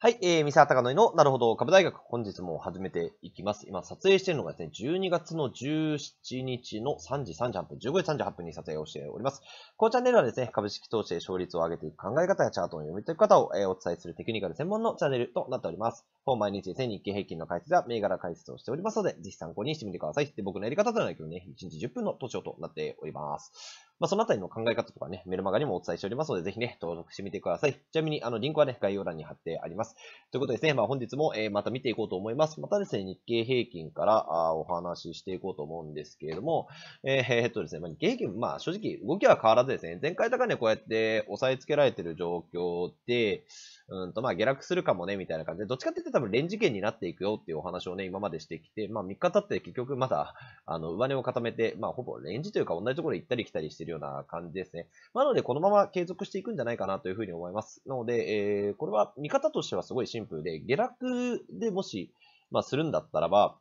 はい、えー、三沢隆則のなるほど株大学、本日も始めていきます。今、撮影しているのがですね、12月の17日の3時38分、15時38分に撮影をしております。このチャンネルはですね、株式投資で勝率を上げていく考え方やチャートの読み解き方を、えー、お伝えするテクニカル専門のチャンネルとなっております。本毎日ですね、日経平均の解説や銘柄解説をしておりますので、ぜひ参考にしてみてください。で僕のやり方というのは、ね、1日10分の投資となっております。まあ、そのあたりの考え方とかね、メルマガにもお伝えしておりますので、ぜひね、登録してみてください。ちなみに、あの、リンクはね、概要欄に貼ってあります。ということでですね、まあ、本日も、えまた見ていこうと思います。またですね、日経平均からあお話ししていこうと思うんですけれども、えー、えー、っとですね、まあ、日経平均、まあ、正直、動きは変わらずですね、前回高値こうやって押さえつけられてる状況で、うんと、まあ、下落するかもね、みたいな感じで、どっちかって言って多分レンジ圏になっていくよっていうお話をね、今までしてきて、まあ、3日経って結局まだ、あの、上値を固めて、まあ、ほぼレンジというか同じところ行ったり来たりしてるような感じですね。まあ、なので、このまま継続していくんじゃないかなというふうに思います。なので、えー、これは見方としてはすごいシンプルで、下落でもし、まあ、するんだったらば、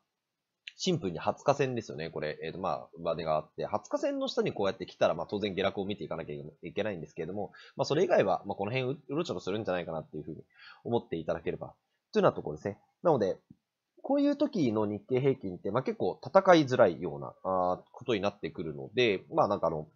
シンプルに20日線ですよね、これ。えっ、ー、と、まあ、バネがあって、20日線の下にこうやって来たら、まあ、当然下落を見ていかなきゃいけないんですけれども、まあ、それ以外は、まあ、この辺う、うろちょろするんじゃないかなっていうふうに思っていただければ、というようなところですね。なので、こういう時の日経平均って、まあ、結構戦いづらいようなあことになってくるので、まあ、なんかあの、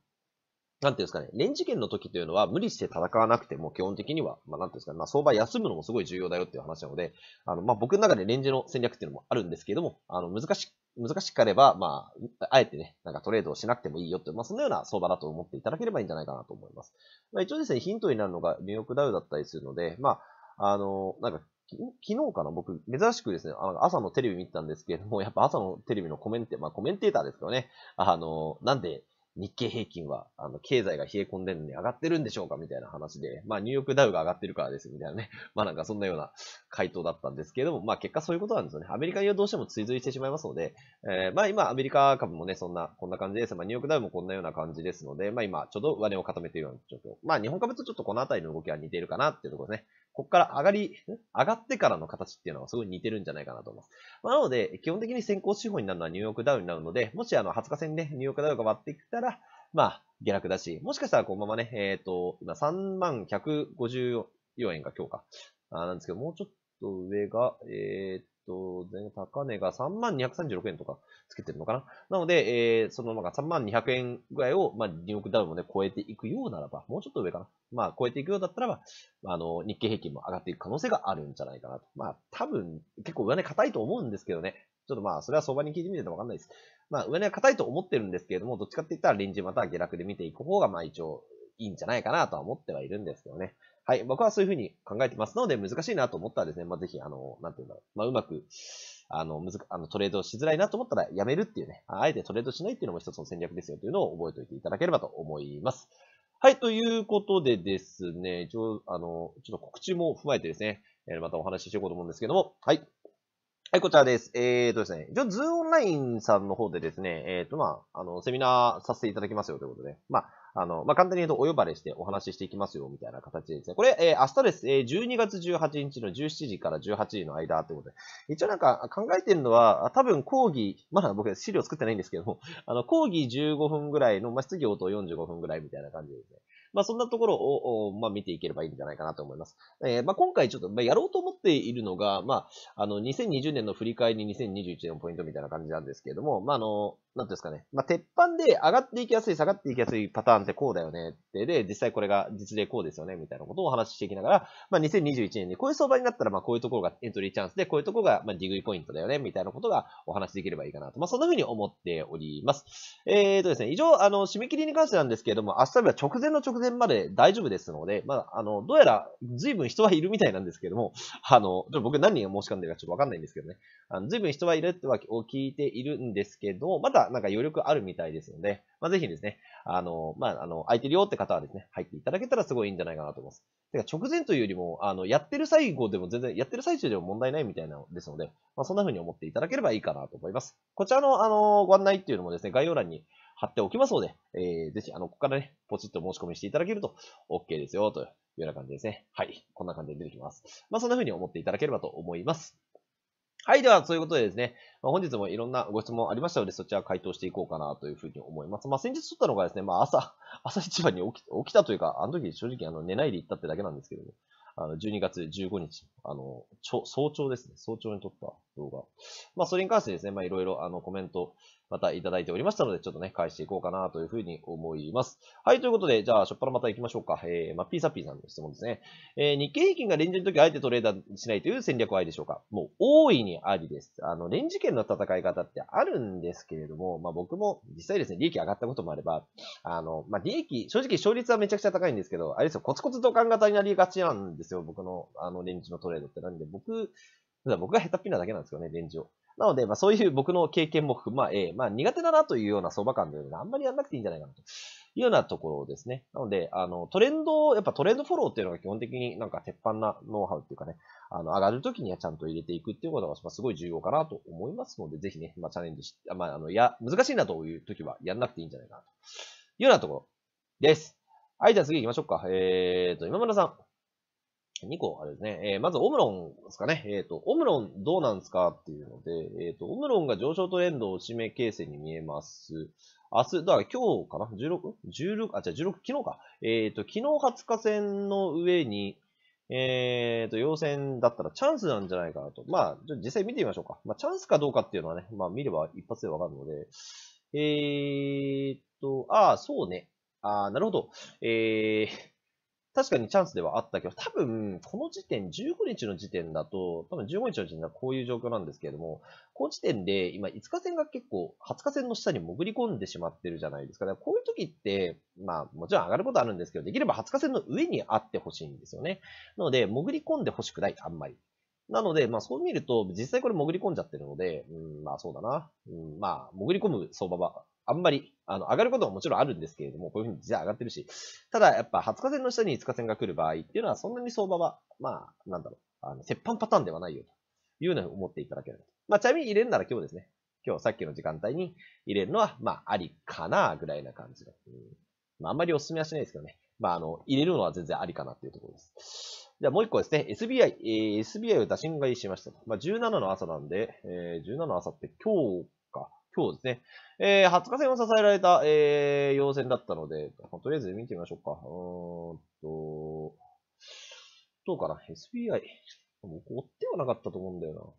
なんていうんですかね、レンジ圏の時というのは無理して戦わなくても基本的には、まあなんていうんですかね、まあ相場休むのもすごい重要だよっていう話なので、あの、まあ僕の中でレンジの戦略っていうのもあるんですけれども、あの、難し、難しくあれば、まあ、あえてね、なんかトレードをしなくてもいいよって、まあそのような相場だと思っていただければいいんじゃないかなと思います。まあ一応ですね、ヒントになるのがニューヨークダウだったりするので、まあ、あの、なんか昨日かな僕、珍しくですね、あの朝のテレビ見てたんですけれども、やっぱ朝のテレビのコメンテ、まあコメンテーターですけどね、あの、なんで、日経平均は、あの、経済が冷え込んでるのに上がってるんでしょうかみたいな話で、まあ、ニューヨークダウが上がってるからです、みたいなね。まあ、なんかそんなような回答だったんですけれども、まあ、結果そういうことなんですよね。アメリカにはどうしても追随してしまいますので、えー、まあ、今、アメリカ株もね、そんな、こんな感じです。まあ、ニューヨークダウもこんなような感じですので、まあ、今、ちょうど上値を固めているような状況。まあ、日本株とちょっとこのあたりの動きは似ているかなっていうところですね。こっから上がり、上がってからの形っていうのはすごい似てるんじゃないかなと思います。まあ、なので、基本的に先行手法になるのはニューヨークダウになるので、もしあの、20日線で、ニューヨークダウが割ってきたら、まあ、下落だし、もしかしたらこのままね、えっ、ー、と、今3154円か今日か。あなんですけど、もうちょっと、上が、えー、っと、全高値が3236円とかつけてるのかな。なので、えー、そのまま3200円ぐらいを、まあ、ニューヨークダウンもね、超えていくようならば、もうちょっと上かな。まあ、超えていくようだったらば、あの、日経平均も上がっていく可能性があるんじゃないかなと。まあ、多分、結構上値硬いと思うんですけどね。ちょっとまあ、それは相場に聞いてみてもわかんないです。まあ、上値は硬いと思ってるんですけれども、どっちかって言ったら臨時または下落で見ていく方が、まあ一応いいんじゃないかなとは思ってはいるんですけどね。はい。僕はそういうふうに考えてますので、難しいなと思ったらですね、まあ、ぜひ、あの、なんていうんだろう。まあ、うまく、あの、むず、あの、トレードしづらいなと思ったらやめるっていうね、あえてトレードしないっていうのも一つの戦略ですよというのを覚えておいていただければと思います。はい。ということでですね、一応、あの、ちょっと告知も踏まえてですね、またお話ししようと思うんですけども、はい。はい、こちらです。えーとですね、ゃあ、ズーオンラインさんの方でですね、えーと、まあ、あの、セミナーさせていただきますよということで、まあ、あの、まあ、簡単に言うと、お呼ばれしてお話ししていきますよ、みたいな形でですね。これ、えー、明日です。えー、12月18日の17時から18時の間ということで。一応なんか、考えてるのは、多分講義、まだ僕資料作ってないんですけども、あの、講義15分ぐらいの、まあ、質疑応答45分ぐらいみたいな感じですね。まあ、そんなところを、まあ、見ていければいいんじゃないかなと思います。えー、まあ、今回ちょっと、まあ、やろうと思っているのが、まあ、あの、2020年の振り返り2021年のポイントみたいな感じなんですけれども、まあ、あの、なんですかね。まあ、鉄板で上がっていきやすい、下がっていきやすいパターンってこうだよねって、で、実際これが実例こうですよね、みたいなことをお話ししていきながら、まあ、2021年にこういう相場になったら、ま、こういうところがエントリーチャンスで、こういうところが、ま、ディグイポイントだよね、みたいなことがお話しできればいいかなと。まあ、そんな風に思っております。えーとですね、以上、あの、締め切りに関してなんですけれども、明日日は直前の直前まで大丈夫ですので、まあ、あの、どうやら随分人はいるみたいなんですけども、あの、ちょ僕何人が申し込んでるかちょっとわかんないんですけどね、あの随分人はいるっては聞いているんですけど、まただなんか余力あるみたいですので、まあ、ぜひですね、あの、まあ、あの、空いてるよって方はですね、入っていただけたらすごいいいんじゃないかなと思います。てか、直前というよりも、あの、やってる最後でも全然、やってる最中でも問題ないみたいなのですので、まあ、そんな風に思っていただければいいかなと思います。こちらの、あの、ご案内っていうのもですね、概要欄に貼っておきますので、えー、ぜひ、あの、ここからね、ポチッと申し込みしていただけると OK ですよ、というような感じですね。はい。こんな感じで出てきます。まあ、そんな風に思っていただければと思います。はい。では、そういうことでですね、まあ、本日もいろんなご質問ありましたので、そちら回答していこうかなというふうに思います。まあ、先日撮ったのがですね、まあ、朝、朝一番に起き起きたというか、あの時正直あの寝ないで行ったってだけなんですけども、ね、あの12月15日、あの、早朝ですね、早朝に撮った動画。まあ、それに関してですね、まあ、いろいろあのコメントまたいただいておりましたので、ちょっとね、返していこうかなというふうに思います。はい、ということで、じゃあ、しょっぱらまた行きましょうか。えー、まあ、ピーサピーさんの質問ですね。えー、日経平均がレンジの時、あえてトレーダーしないという戦略はありでしょうかもう、大いにありです。あの、レンジ圏の戦い方ってあるんですけれども、まあ、僕も実際ですね、利益上がったこともあれば、あの、まあ、利益、正直勝率はめちゃくちゃ高いんですけど、あれですよ、コツコツ土管型になりがちなんですよ、僕の、あの、レンジのトレードって。なんで、僕、僕が下手っぴなだけなんですけどね、レンジを。なので、まあそういう僕の経験も踏まえ、まあ苦手だなというような相場感であんまりやんなくていいんじゃないかなというようなところですね。なので、あの、トレンド、やっぱトレンドフォローっていうのが基本的になんか鉄板なノウハウっていうかね、あの、上がるときにはちゃんと入れていくっていうことがすごい重要かなと思いますので、ぜひね、まあチャレンジし、まああの、や、難しいなというときはやんなくていいんじゃないかなというようなところです。はい、じゃあ次行きましょうか。えーと、今村さん。2個あれですね。えー、まずオムロンですかね。えっ、ー、と、オムロンどうなんですかっていうので、えっ、ー、と、オムロンが上昇トレンドを締め形成に見えます。明日、だから今日かな ?16?16? あ、じゃあ16、昨日か。えっ、と、昨日20日線の上に、えっ、と、陽線だったらチャンスなんじゃないかなと。まあ、実際見てみましょうか。まあ、チャンスかどうかっていうのはね、まあ、見れば一発でわかるので。えっと、ああ、そうね。ああ、なるほど。えー、確かにチャンスではあったけど、多分、この時点、15日の時点だと、多分15日の時点だとこういう状況なんですけれども、この時点で今5日線が結構20日線の下に潜り込んでしまってるじゃないですか。だからこういう時って、まあもちろん上がることあるんですけど、できれば20日線の上にあってほしいんですよね。なので、潜り込んでほしくない、あんまり。なので、まあそう見ると、実際これ潜り込んじゃってるので、うん、まあそうだな。うん、まあ、潜り込む相場は、あんまり、あの、上がることももちろんあるんですけれども、こういうふうにじゃあ上がってるし、ただやっぱ20日線の下に5日線が来る場合っていうのは、そんなに相場は、まあ、なんだろう、あの、鉄板パターンではないよというのを思っていただければ。まあちなみに入れるなら今日ですね。今日さっきの時間帯に入れるのは、まあありかな、ぐらいな感じで。うん、まああんまりお勧めはしないですけどね。まああの、入れるのは全然ありかなっていうところです。じゃあもう一個ですね、SBI、えー、SBI を打診買いしました。まあ、17の朝なんで、えー、17の朝って今日か、今日ですね。えー、20日線を支えられた、えー、要線だったので、まあ、とりあえず見てみましょうか。うーんと、どうかな、SBI。う追ってはなかったと思うんだよ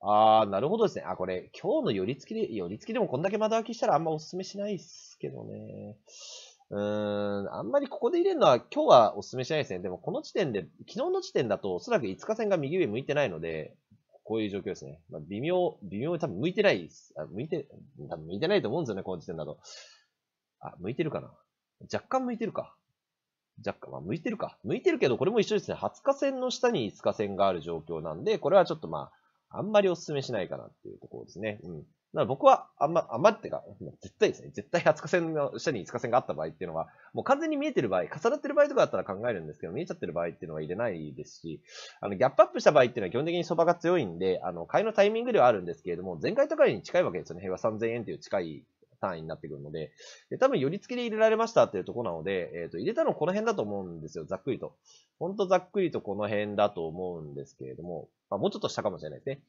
な。あー、なるほどですね。あ、これ、今日の寄り付きで、寄り付きでもこんだけ窓開きしたらあんまおすすめしないっすけどね。うーん、あんまりここで入れるのは今日はお勧めしないですね。でもこの時点で、昨日の時点だとおそらく5日線が右上向いてないので、こういう状況ですね。まあ、微妙、微妙に多分向いてないあ、向いて、多分向いてないと思うんですよね、この時点だと。あ、向いてるかな。若干向いてるか。若干、まあ、向いてるか。向いてるけど、これも一緒ですね。20日線の下に5日線がある状況なんで、これはちょっとまあ、あんまりお勧めしないかなっていうところですね。うん。だから僕は、あんま、あんまってか、絶対ですね。絶対日線の下に5日線があった場合っていうのは、もう完全に見えてる場合、重なってる場合とかだったら考えるんですけど、見えちゃってる場合っていうのは入れないですし、あの、ギャップアップした場合っていうのは基本的に相場が強いんで、あの、買いのタイミングではあるんですけれども、前回とかに近いわけですよね。平和3000円っていう近い単位になってくるので、で多分寄り付きで入れられましたっていうとこなので、えっ、ー、と、入れたのこの辺だと思うんですよ、ざっくりと。ほんとざっくりとこの辺だと思うんですけれども、まあ、もうちょっと下かもしれないですね。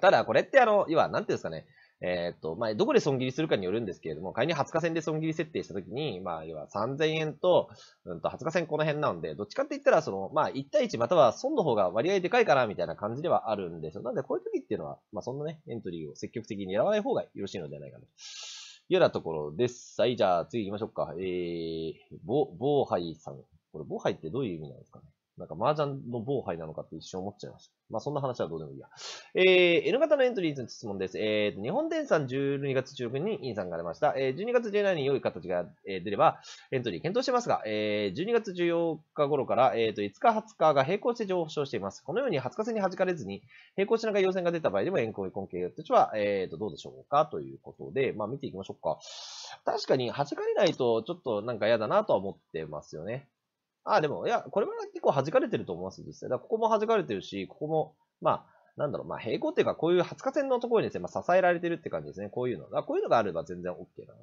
ただ、これってあの、要は、なんていうんですかね。えっ、ー、と、まあ、どこで損切りするかによるんですけれども、仮に20日線で損切り設定したときに、まあ、要は3000円と、うんと、20日線この辺なんで、どっちかって言ったら、その、まあ、1対1または損の方が割合でかいかな、みたいな感じではあるんですよ。なんで、こういうときっていうのは、まあ、そんなね、エントリーを積極的に狙わない方がよろしいのではないかなと。いうようなところです。はい、じゃあ、次行きましょうか。えー、ぼ、ぼうはいさん。これ、ぼうはいってどういう意味なんですかね。なんか麻雀の防杯なのかって一瞬思っちゃいました。まあそんな話はどうでもいいや。えー、N 型のエントリーズの質問です。えー日本電産12月16日にインさんが出ました。えー、12月17日に良い形が、え出ればエントリー検討してますが、えー、12月14日頃から、えーと、5日20日が並行して上昇しています。このように20日線に弾かれずに、並行しながら陽線が出た場合でも円行移根系としては、えーと、どうでしょうかということで、まあ見ていきましょうか。確かに弾かれないとちょっとなんか嫌だなとは思ってますよね。ああ、でも、いや、これも結構弾かれてると思います、実際。だここも弾かれてるし、ここも、まあ、なんだろう、まあ、平行っていうか、こういう20日線のところにですね、まあ、支えられてるって感じですね。こういうの。だこういうのがあれば全然 OK な。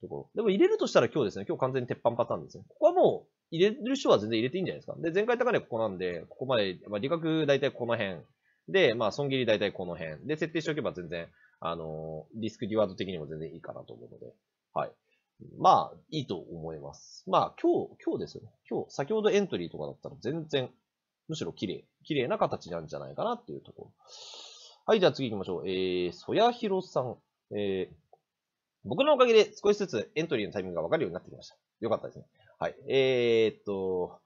ところ。でも入れるとしたら今日ですね、今日完全に鉄板パターンですね。ここはもう、入れる人は全然入れていいんじゃないですか。で、前回高値ここなんで、ここまで、まあ、利確大体この辺。で、まあ、損切り大体この辺。で、設定しておけば全然、あのー、リスクリワード的にも全然いいかなと思うので。はい。まあ、いいと思います。まあ、今日、今日ですよね。今日、先ほどエントリーとかだったら全然、むしろ綺麗、綺麗な形なんじゃないかなっていうところ。はい、じゃあ次行きましょう。えー、そやひろさん。えー、僕のおかげで少しずつエントリーのタイミングがわかるようになってきました。よかったですね。はい。えー、っと、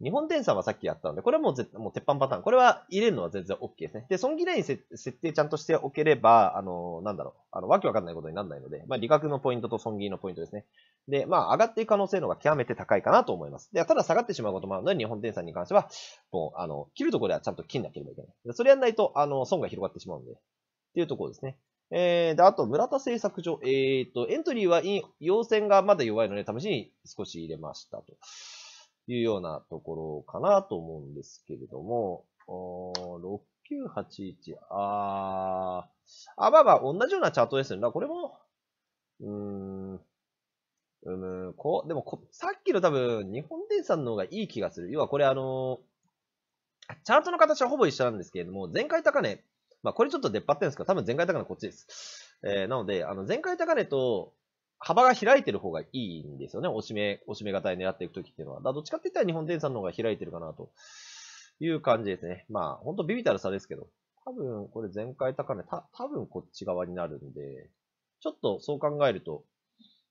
日本電んはさっきやったので、これはもう絶もう鉄板パターン。これは入れるのは全然 OK ですね。で、損切れに設定ちゃんとしておければ、あの、なんだろう、あの、わけわかんないことにならないので、まあ、利確のポイントと損切りのポイントですね。で、まあ、上がっていく可能性の方が極めて高いかなと思います。で、ただ下がってしまうこともあるので、日本電んに関しては、もう、あの、切るところではちゃんと切んなければいけない。それやんないと、あの、損が広がってしまうので、っていうところですね。えー、で、あと、村田製作所。えー、っと、エントリーは、陽線がまだ弱いので、試しに少し入れましたと。いうようなところかなと思うんですけれども、6981、あー、あ、まあまあ、同じようなチャートですよね。これも、うーん、うん、こう、でもこ、さっきの多分、日本電産の方がいい気がする。要はこれあのチャートの形はほぼ一緒なんですけれども、前回高値、まあこれちょっと出っ張ってるんですけど、多分前回高値こっちです。えー、なので、あの、前回高値と、幅が開いてる方がいいんですよね。押し目、押し目型に狙っていくときっていうのは。だどっちかって言ったら日本電産の方が開いてるかなという感じですね。まあ、ほんとビビたる差ですけど。多分、これ前回高値、た、多分こっち側になるんで、ちょっとそう考えると、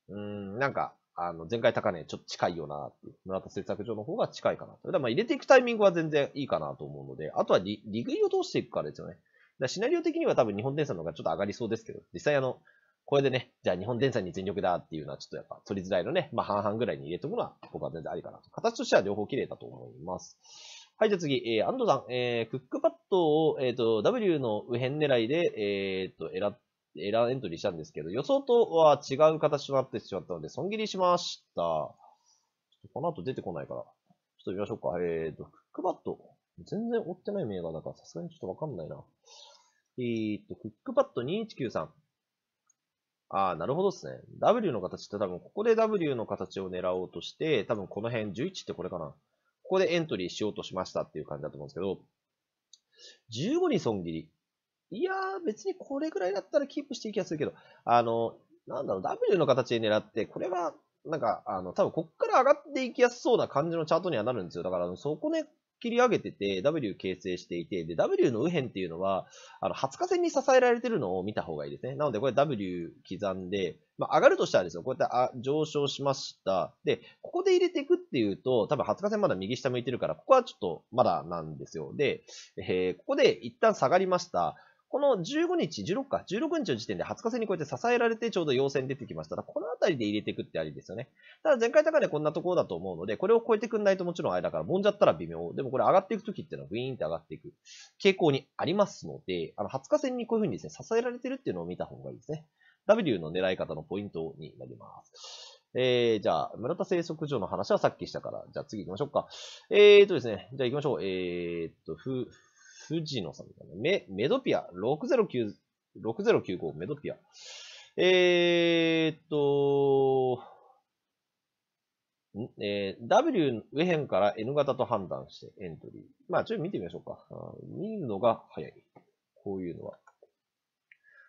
うーん、なんか、あの、前回高値ちょっと近いよなって村田製作所の方が近いかなただまあ入れていくタイミングは全然いいかなと思うので、あとはリリグイを通していくからですよね。だシナリオ的には多分日本電産の方がちょっと上がりそうですけど、実際あの、これでね、じゃあ日本電産に全力だっていうのはちょっとやっぱ取りづらいのね、まあ半々ぐらいに入れとくのは僕は全然ありかなと。形としては両方綺麗だと思います。はい、じゃあ次、えー、安藤さん、えー、クックパッドを、えっ、ー、と、W の右辺狙いで、えっ、ー、と、エラ、エラーエントリーしたんですけど、予想とは違う形となってしまったので、損切りしました。この後出てこないから、ちょっと見ましょうか。えっ、ー、と、クックパッド。全然追ってない銘柄だから、さすがにちょっとわかんないな。えっ、ー、と、クックパッド2193。ああ、なるほどですね。W の形って多分、ここで W の形を狙おうとして、多分この辺、11ってこれかな。ここでエントリーしようとしましたっていう感じだと思うんですけど、15に損切り。いやー、別にこれぐらいだったらキープしていきやすいけど、あの、なんだろう、W の形で狙って、これは、なんか、あの、多分こっから上がっていきやすそうな感じのチャートにはなるんですよ。だから、そこね、切り上げてて、W 形成していて、で、W の右辺っていうのは、あの、20日線に支えられてるのを見た方がいいですね。なので、これ W 刻んで、まあ、上がるとしたらですよ、こうやってあ上昇しました。で、ここで入れていくっていうと、多分20日線まだ右下向いてるから、ここはちょっとまだなんですよ。で、えー、ここで一旦下がりました。この15日、16か、16日の時点で20日線にこうやって支えられてちょうど陽線出てきましたら、この辺りで入れていくってありですよね。ただ前回高値こんなところだと思うので、これを超えてくんないともちろんあれだから、もんじゃったら微妙。でもこれ上がっていくときっていうのはブイーンって上がっていく傾向にありますので、あの20日線にこういうふうにですね、支えられてるっていうのを見た方がいいですね。W の狙い方のポイントになります。えー、じゃあ、村田生息場の話はさっきしたから、じゃあ次行きましょうか。えーとですね、じゃあ行きましょう。えーと、ふ、藤野さんみたいな。メ、メドピア、6095、6095メドピア。えー、っと、んえー、W 上辺から N 型と判断してエントリー。まあ、ちょっと見てみましょうか。見るのが早い。こういうのは。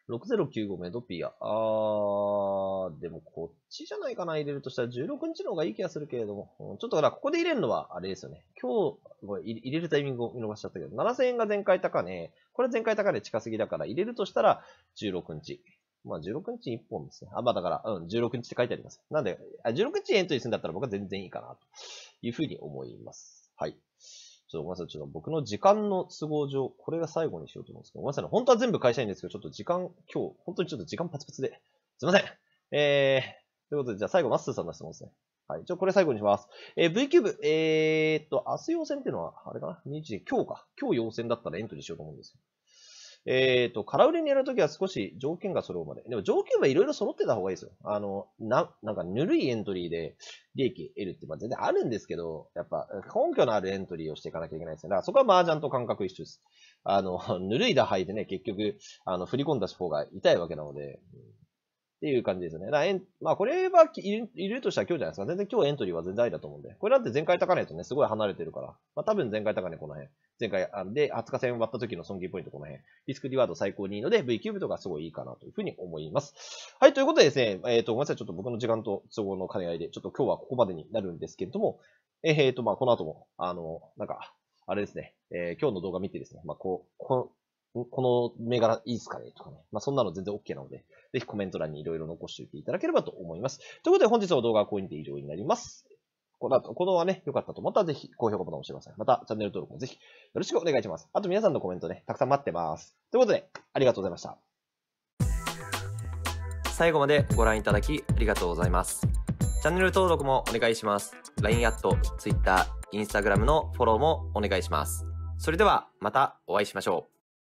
6095メドピア。あー、でもこっちじゃないかな、入れるとしたら16日の方がいい気がするけれども。ちょっとだからここで入れるのはあれですよね。今日、入れるタイミングを見逃しちゃったけど、7000円が前回高値。これ前回高値近すぎだから、入れるとしたら16日。まあ16日1本ですね。あ、まあだから、うん、16日って書いてあります。なんで、あ16日エントリーするんだったら僕は全然いいかな、というふうに思います。はい。ちょっとごめんなさい。ちょっと僕の時間の都合上、これが最後にしようと思うんですけど、ごめんなさいね。本当は全部会社員ですけど、ちょっと時間、今日、本当にちょっと時間パツパツで。すいません。えー、ということで、じゃあ最後、マッスーさんの質問ですね。はい。じゃあこれ最後にします。えー、V キューブ、えーっと、明日予選っていうのは、あれかな ?2 時、今日か。今日予選だったらエントリーしようと思うんですよ。えっ、ー、と、空売りにやるときは少し条件が揃うまで。でも条件はいろいろ揃ってた方がいいですよ。あの、な、なんかぬるいエントリーで利益得るって、まあ、全然あるんですけど、やっぱ根拠のあるエントリーをしていかなきゃいけないですね。だからそこは麻雀と感覚一緒です。あの、ぬるい打敗でね、結局、あの、振り込んだ方が痛いわけなので、っていう感じですね。だエンまあ、これはいるとしたら今日じゃないですか。全然今日エントリーは全然ありだと思うんで。これだって前回高値とね、すごい離れてるから。まあ、多分前回高値この辺。前回、あで、20日線割った時の損切ポイントこの辺。リスクリワード最高にいいので、V キューブとかすごいいいかなというふうに思います。はい、ということでですね、えっ、ー、と、ごめんなさい。ちょっと僕の時間と都合の兼ね合いで、ちょっと今日はここまでになるんですけれども、えっ、ー、と、まあ、この後も、あの、なんか、あれですね、えー、今日の動画見てですね、まあ、こう、ここの銘柄いいですかねとかね。まあ、そんなの全然 OK なので、ぜひコメント欄にいろいろ残しておいていただければと思います。ということで本日の動画はこういてで以上になります。この後、この動画ね、良かったと思ったらぜひ高評価ボタンを押してください。またチャンネル登録もぜひよろしくお願いします。あと皆さんのコメントね、たくさん待ってます。ということで、ありがとうございました。最後までご覧いただきありがとうございます。チャンネル登録もお願いします。LINE アット、Twitter、Instagram のフォローもお願いします。それではまたお会いしましょう。